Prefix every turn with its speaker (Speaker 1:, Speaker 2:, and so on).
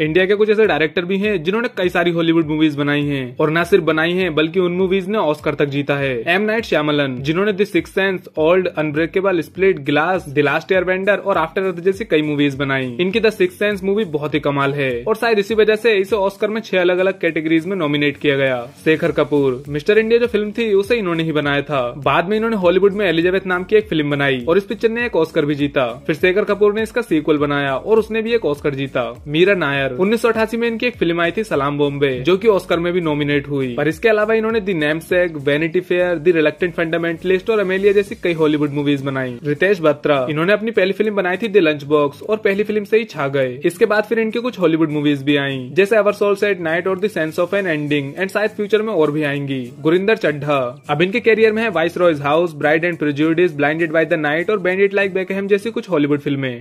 Speaker 1: India के कुछ ऐसे डायरेक्टर भी हैं जिन्होंने कई सारी हॉलीवुड मूवीज बनाई हैं और न सिर्फ बनाई हैं बल्कि उन मूवीज ने ऑस्कर तक जीता है एम नाइट श्यामलन जिन्होंने the six sense old unbreakable split glass the last bender और आफ्टर अर्थ जैसी कई मूवीज बनाई इनकी द सिक्स सेंस मूवी बहुत ही कमाल है और शायद इसी वजह से इसे ऑस्कर में छह अलग अलग कैटेगरीज में नॉमिनेट किया गया शेखर कपूर मिस्टर इंडिया जो फिल्म थी उसे इन्होंने ही बनाया था बाद में इन्होंने हॉलीवुड में एलिजाबेथ नाम की एक फिल्म बनाई और इस पिक्चर ने एक ऑस्कर भी जीता फिर शेखर कपूर ने इसका सीक्वल बनाया और उसने भी एक ऑस्कर जीता मीरा नायर नायर उन्नीस में इनकी एक फिल्म आई थी सलाम बॉम्बे जो की ऑस्कर में भी नॉमिनेट हुई पर इसके अलावा इन्होंने the namesake vanity fair the reluctant fundamentalist और अमेलिया जैसी कई हॉलीवुड मूवीज बनाई रितेश बत्रा इन्होंने अपनी पहली फिल्म बनाई थी दी लंच बॉक्स और पहली फिल्म से ही छा गए इसके बाद फिर इनकी कुछ हॉलीवुड मूवीज भी आई जैसे अवर सोल सेट नाइट और the sense of an ending and शायद फ्यूचर में और भी आएंगी गुरिंदर चड्ढा अब इनके कैरियर में है viceroy's house bride and prejudice blinded by the night और बैंडेड लाइक बेकहम जैसी कुछ हॉलीवुड फिल्में